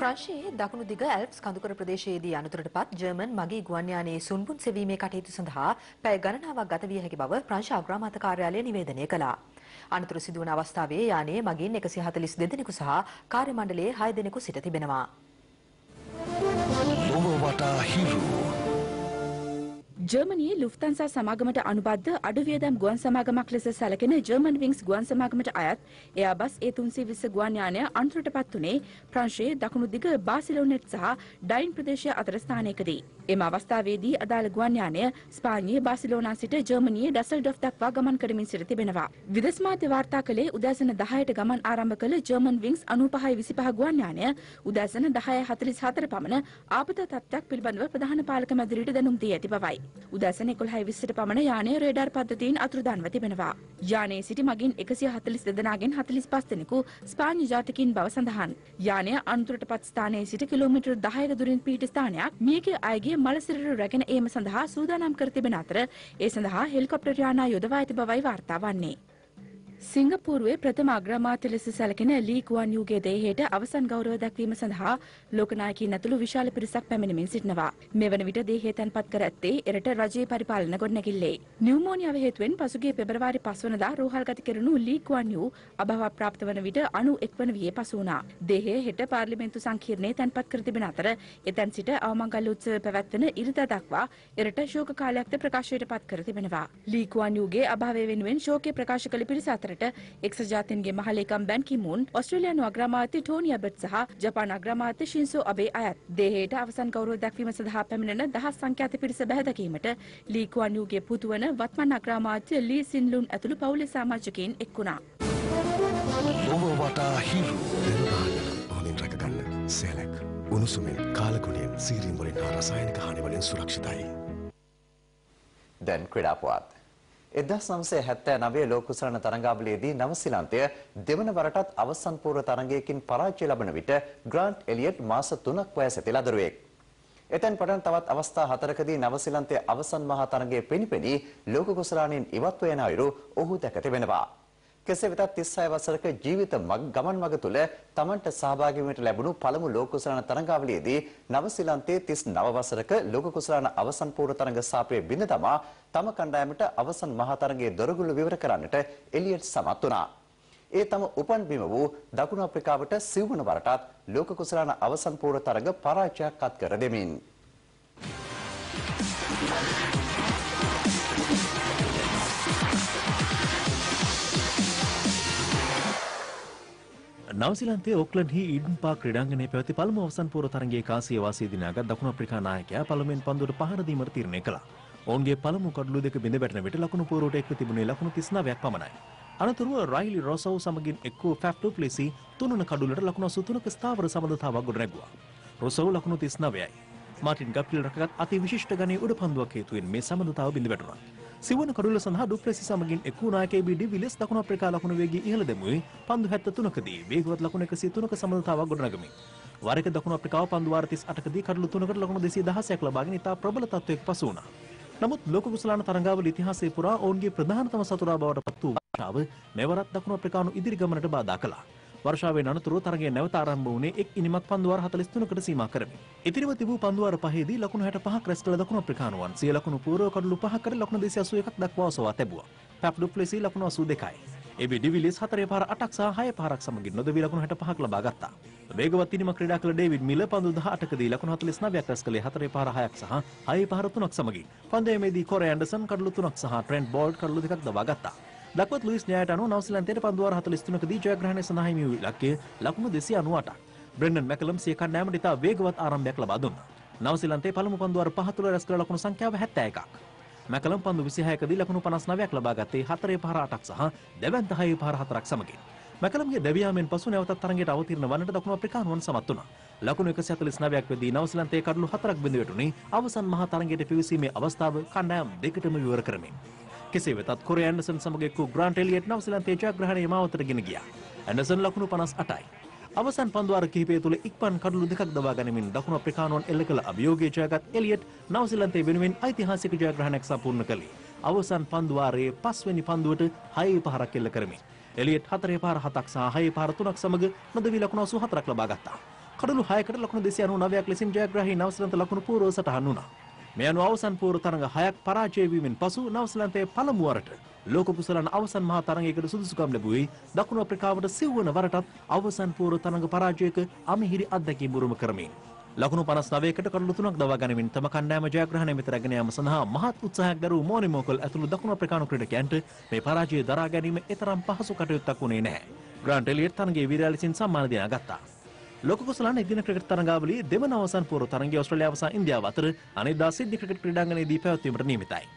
ප්‍රංශයේ දකුණු දිග ඇල්ප්ස් කඳුකර ප්‍රදේශයේදී අනතුරට පත් ජර්මන් මගේ ගුවන්යානයේ සුන්බුන් සෙවීමේ කටයුතු සඳහා පැය ගණනාවක් ගත විය හැකි බව ප්‍රංශ අග්‍රාමාත්‍ය කාර්යාලය නිවේදනය කළා. අනතුරු සිදුවන අවස්ථාවේ යානයේ මගින් 142 දෙනෙකු සහ කාර්ය මණ්ඩලයේ 6 දෙනෙකු සිට තිබෙනවා. ජර්මනයේ ලුෆ්තන්සා සමාගමට අනුබද්ධ අඩුවියදම් ගුවන් සමාගමක් ලෙස සැලකෙන ජර්මන් විංස් ගුවන් සමාගමට අයත් එයාබස් A320 ගුවන් යානය අනතුරට පත්ුනේ ප්‍රංශයේ දකුණු දිග බාසිලෝනෙට් සහ ඩයින් ප්‍රදේශය අතර ස්ථානයකදී. එම අවස්ථාවේදී අදාළ ගුවන් යානය ස්පාඤ්ඤයේ බාසිලෝනා සිට ජර්මනියේ ඩසල්ඩොෆ් දක්වා ගමන් කරමින් සිට තිබෙනවා. විදෙස් මාධ්‍ය වාර්තා කළේ උදෑසන 10ට ගමන් ආරම්භ කළ ජර්මන් විංස් 95.25 ගුවන් යානය උදෑසන 10.44 පමණ ආපත තත්ත්වයක් පිළිබඳව ප්‍රධාන පාලක මැදිරියට දැනුම් දී ඇති බවයි. උදැසන එකොළහයි විස්සට පමණ යානය රේඩර් පද්ධතියෙන් අතුරුදන්ව තිබෙනවා. යානයේ සිටි මගින් එකසි හතලිස් දෙදනාගෙන් හතලිස් පස්තෙනෙකු ස්පාඤ්ඤ ජාතිකින් බව සඳහන්. යානය අනතුරට පත් ස්ථානයේ සිට කිලෝමීටර් 10ක දුරින් පිහිටි ස්ථානයක් මියගේ අයගේ මළසිරට රැගෙන ඒම සඳහා සූදානම් කර තිබෙන අතර ඒ සඳහා හෙලිකොප්ටර් යානා යොදවා ඇති බවයි වාර්තා වන්නේ. සිංගපූරුවේ ප්‍රථම අග්‍රාමාත්‍ය ලෙස සැලකෙන ලී කුවන් යූගේ දේහයට අවසන් ගෞරව දැක්වීම සඳහා ලෝකනායකයින් ඇතුළු විශාල පිරිසක් පැමිණෙමින් සිටිනවා. මෙවන විට දේහය තැන්පත් කර ඇත්තේ එරට රජයේ පරිපාලන ගොඩනැගිල්ලේ. නියුමෝනියාව හේතුවෙන් පසුගිය පෙබරවාරි 5 වනදා රෝහල්ගත කෙරුණු ලී කුවන් යූ අභාව ප්‍රාප්ත වන විට 91 වන වියේ පසු වුණා. දේහය හෙට පාර්ලිමේන්තු සංකීර්ණයේ තැන්පත් කර තිබෙන අතර එතැන් සිට අවමංගල උත්සවය පැවැත්වෙන ඉරිදා දක්වා එරට ශෝක කාලයක්ද ප්‍රකාශයට පත් කර තිබෙනවා. ලී කුවන් යූගේ අභාවය වෙනුවෙන් ශෝකය ප්‍රකාශ කළ පිරිස අතර අතරට එක්ස ජාතින්ගේ මහලේකම් බැන්කිමුන් ඔස්ට්‍රේලියානු අග්‍රාමාත්‍ය ටෝනි අබට් සහ ජපාන අග්‍රාමාත්‍ය ශින්සෝ අබේ අයත් දේහයට අවසන් ගෞරව දැක්වීම සඳහා පැමිණෙන දහස් සංඛ්‍යාත පිරිස බැහැදැකීමට ලී කුවන් යුගේ පුතුවන වත්මන් අග්‍රාමාත්‍ය ලී සින්ලුන් ඇතුළු පවුලේ සමාජිකයින් එක් වුණා. ලොව වටා හිරු හොඳින් රැකගන්න සේලෙක් උණුසුමින් කාලගුණයෙන් සීරීම් වලින් හා රසායනික හානි වලින් සුරක්ෂිතයි. දැන් ක්‍රඩාපුවත්. 1979 ලෝකුසරණ තරඟාවලියේදී නවසිලන්තය දෙවන වරටත් අවසන් පූර්ව තරඟයකින් පරාජය ලබන විට ග්‍රාන්ට් එලියට් මාස 3ක් වයස ඇති ලදරුවෙක්. එතෙන් පටන් තවත් අවස්ථා හතරකදී නවසිලන්තයේ අවසන් මහා තරඟයේ පෙනිපෙනී ලෝක කුසලාණයෙන් ඉවත්ව යන අයුරු ඔහු දැක තිබෙනවා. කෙසේ වෙතත් 36 වසරක ජීවිත ගමන් මඟ තුළ තමන්ට සහභාගී වීමට ලැබුණු පළමු ලෝක කුසලාන තරඟාවලියේදී නවසීලන්තයේ 39 වසරක ලෝක කුසලාන අවසන් පූර්ව තරඟ සාපේ බිඳ තමා තම කණ්ඩායමට අවසන් මහා තරඟයේ දොරගුළු විවර කරන්නට එලියට් සමත් වුණා. ඒ තම උපන් බිම වූ දකුණු අප්‍රිකාවට සිවුන වරටත් ලෝක කුසලාන අවසන් පූර්ව තරඟ පරාජයක් අත්කර දෙමින් නවසිලන්තේ ඔක්ලන්හි ඉඩන් පා ක්‍රඩාංගනය පැවති පළම අවසන් පූර තරගේ කාසියවාසේ දිනාගත් දකුණ අප්‍රිකා නායකයා පළමෙන් පන්දුවට පහරදීමට තීරණය කළා. ඔවුන්ගේ පළමු කඩලු දෙක බිඳ බැටන විට ලකුණු පූරුවට එක්ව තිබුණේ ලකුණු 39ක් පමණයි. අනතුරුව රයිලි රොසව් සමගින් එක්ව ෆැෆ්ටු ප්ලෙසි තුනන කඩුලට ලකුණු 83ක ස්ථාවර සමබරතාවක් ගොඩනැගුවා. රොසව් ලකුණු 39යි. මාටින් ගප්ටිල් රකගත් අති විශිෂ්ට ගණයේ උඩ පන්දුවක් හේතුවෙන් මේ සමබරතාව බිඳ වැටුණා. සිවන කඩුල සහ ඩුප්ලෙසි සමගින් එකුණා KBD විලස් දකුණු අප්‍රිකා ලකුණු වේගයේ ඉහළ දැමුවේ පන්දු 73කදී වේගවත් ලකුණු 103ක සමනතාවක් ගොඩනගමින් වරක දකුණු අප්‍රිකාව පන්දු වාර 38කදී කඩලු 3කට ලකුණු 216ක් ලබාගෙන ඉතා ප්‍රබල තත්ත්වයක පසු වුණා. නමුත් ලෝක කුසලාන තරඟාවල ඉතිහාසයේ පුරා ඔවුන්ගේ ප්‍රධානතම සතුරා බවට පත් වූ ශාව මෙවරත් දකුණු අප්‍රිකානු ඉදිරි ගමනට බාධා කළා. වර්ෂාවේ අනතුරුව තරගය නැවත ආරම්භ වුණේ එක් ඉනිමත් පන්දුවාර 43කට සීමා කරමින්. ඉතිරිව තිබූ පන්දුවාර පහේදී ලකුණු 65ක් රැස් කළ දකුණු අප්‍රිකානුවන් සිය ලකුණු පූර්ව කඩලු 5කට ලකුණු 281ක් දක්වා ඔසවා තැබුවා. පැප් ඩුප්ලෙසි ලකුණු 82යි. එබි ඩිවිලිස් 4 පාර 8ක් සහ 6 පාරක් සමගින් නොදවී ලකුණු 65ක් ලබා ගත්තා. වේගවත් ඉනිමක් ක්‍රීඩා කළ ඩේවිඩ් මිල පන්දු 18කදී ලකුණු 49ක් රැස් කළේ 4 පාර 6ක් සහ 6 පාර 3ක් සමගින්. පන්දයේදී කොරේ ඇන්ඩර්සන් කඩලු 3ක් සහ ට්‍රෙන්ට් බෝල්ට් කඩලු 2ක් දබා ගත්තා. දක්වත් ලුයිස් න්‍යායට අනුව නවසිලන්තයට පන්දුවාර 43කදී ජයග්‍රහණය සඳහා හිමි වූ ඉලක්කය ලකුණු 298ක්. බ්‍රෙන්ඩන් මැකලම් සිය කණ්ඩායමට ඉතා වේගවත් ආරම්භයක් ලබා දුන්නා. නවසිලන්තේ පළමු පන්දුවාර 5 තුළ රැස් කළ ලකුණු සංඛ්‍යාව 71ක්. මැකලම් පන්දු 26කදී ලකුණු 59ක් ලබා ගත්තේ 4 පහර 8ක් සහ දෙවැන්ත 6 පහර 4ක් සමගින්. මැකලම්ගේ දැවියාමෙන් පසු නැවතත් තරගයට අවතීර්ණ වන්නට දකුණු අප්‍රිකානුවන් සමත් වුණා. ලකුණු 149ක් වෙදී නවසිලන්තයේ කඩලු 4ක් බිඳ වැටුණේ අවසන් මහා තරගයට පිවිසීමේ අවස්ථාව කණ්ඩායම් දෙකටම විවර කරමින්. කෙසේ වෙතත් කොර ඇන්ඩසන් සමග එක්වූ ග්‍රාන්ට් එලියට් නවසීලන්ත ජයග්‍රහණය මාවතට ගෙන ගියා. ඇන්ඩසන් ලකුණු 58යි. අවසන් පන්දුවාර කිහිපය තුළ ඉක්මන් කඩලු දෙකක් දවා ගනිමින් දකුණු අප්‍රිකානුවන් එල්ල කළ අභියෝගයේ ජයගත් එලියට් නවසීලන්තයේ වෙනුවෙන් ඓතිහාසික ජයග්‍රහණයක් සම්පූර්ණ කළේ. අවසන් පන්දුවාරයේ 5 වෙනි පන්දුවට 6 පහරක් එල්ල කරමින් එලියට් 4 පහර 7ක් සහ 6 පහර 3ක් සමග නොදවි ලකුණු 84ක් ලබා ගත්තා. කඩලු 6කට ලකුණු 299ක් ලෙසින් ජයග්‍රාහී නවසීලන්ත ලකුණු පූර්ව සටහන් වුණා. මේ අනුව අවසන් පූර්ව තරඟ 6ක් පරාජය වීමෙන් පසු නවසලන්තයේ පළමු වරට ලෝක කුසලන් අවසන් මහා තරඟයකට සුදුසුකම් ලැබුවේ දකුණු අප්‍රිකාවට සිව්වන වරටත් අවසන් පූර්ව තරඟ පරාජයක අමිහිරි අත්දැකීම් බුරුම කරමින් ලකුණු 59කට කඩලු තුනක් දවා ගැනීමෙන් තම කණ්ඩායම ජයග්‍රහණය වෙත රැගෙන යාම සඳහා මහත් උත්සාහයක් දරූ මෝනි මෝකල් ඇතුළු දකුණු අප්‍රිකානු ක්‍රීඩකයන්ට මේ පරාජය දරා ගැනීම එතරම් පහසු කටයුත්තක් වුණේ නැහැ. ග්‍රාන්ට් එලියට් තරඟයේ වීරයාලසින් සම්මාන දිනාගත්තා. ලොක කුසලාන එක්දින ක්‍රිකට් තරඟාවලියේ දෙවන අවසන් පූර්ව තරඟය ඕස්ට්‍රේලියාව සහ ඉන්දියාව අතර අනෙක් දා සිඩ්නි ක්‍රිකට් ක්‍රීඩාංගණයේදී පැවැත්වීමට නියමිතයි.